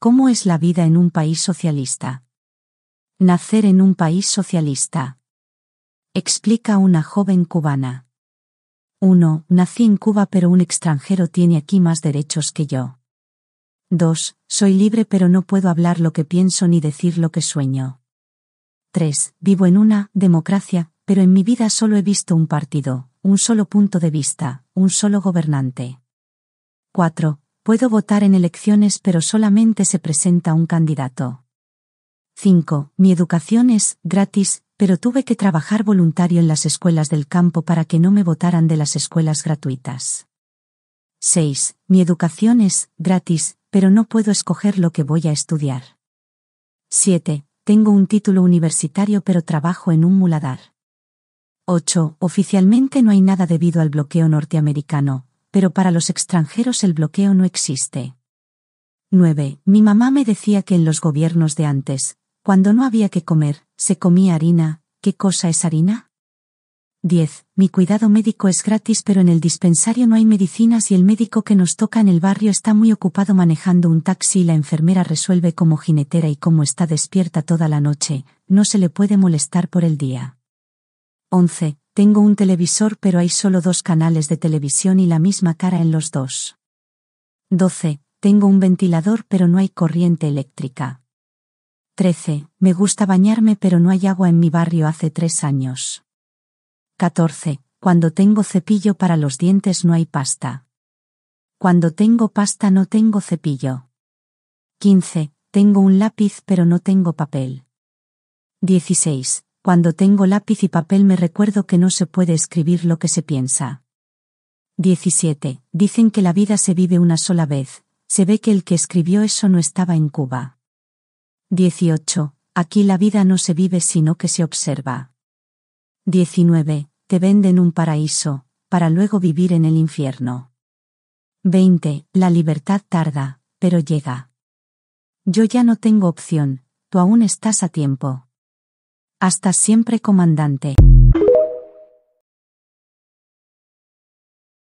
¿Cómo es la vida en un país socialista? Nacer en un país socialista. Explica una joven cubana. 1. Nací en Cuba pero un extranjero tiene aquí más derechos que yo. 2. Soy libre pero no puedo hablar lo que pienso ni decir lo que sueño. 3. Vivo en una democracia, pero en mi vida solo he visto un partido, un solo punto de vista, un solo gobernante. 4. Puedo votar en elecciones pero solamente se presenta un candidato. 5. Mi educación es gratis, pero tuve que trabajar voluntario en las escuelas del campo para que no me votaran de las escuelas gratuitas. 6. Mi educación es gratis, pero no puedo escoger lo que voy a estudiar. 7. Tengo un título universitario pero trabajo en un muladar. 8. Oficialmente no hay nada debido al bloqueo norteamericano, pero para los extranjeros el bloqueo no existe. 9. Mi mamá me decía que en los gobiernos de antes, cuando no había que comer, se comía harina, ¿qué cosa es harina? 10. Mi cuidado médico es gratis pero en el dispensario no hay medicinas y el médico que nos toca en el barrio está muy ocupado manejando un taxi y la enfermera resuelve como jinetera y como está despierta toda la noche, no se le puede molestar por el día. 11. Tengo un televisor pero hay solo dos canales de televisión y la misma cara en los dos. 12. Tengo un ventilador pero no hay corriente eléctrica. 13. Me gusta bañarme pero no hay agua en mi barrio hace tres años. 14. Cuando tengo cepillo para los dientes no hay pasta. Cuando tengo pasta no tengo cepillo. 15. Tengo un lápiz pero no tengo papel. 16. Cuando tengo lápiz y papel me recuerdo que no se puede escribir lo que se piensa. 17. Dicen que la vida se vive una sola vez. Se ve que el que escribió eso no estaba en Cuba. 18. Aquí la vida no se vive sino que se observa. 19. Te venden un paraíso, para luego vivir en el infierno. 20. La libertad tarda, pero llega. Yo ya no tengo opción, tú aún estás a tiempo. Hasta siempre, comandante.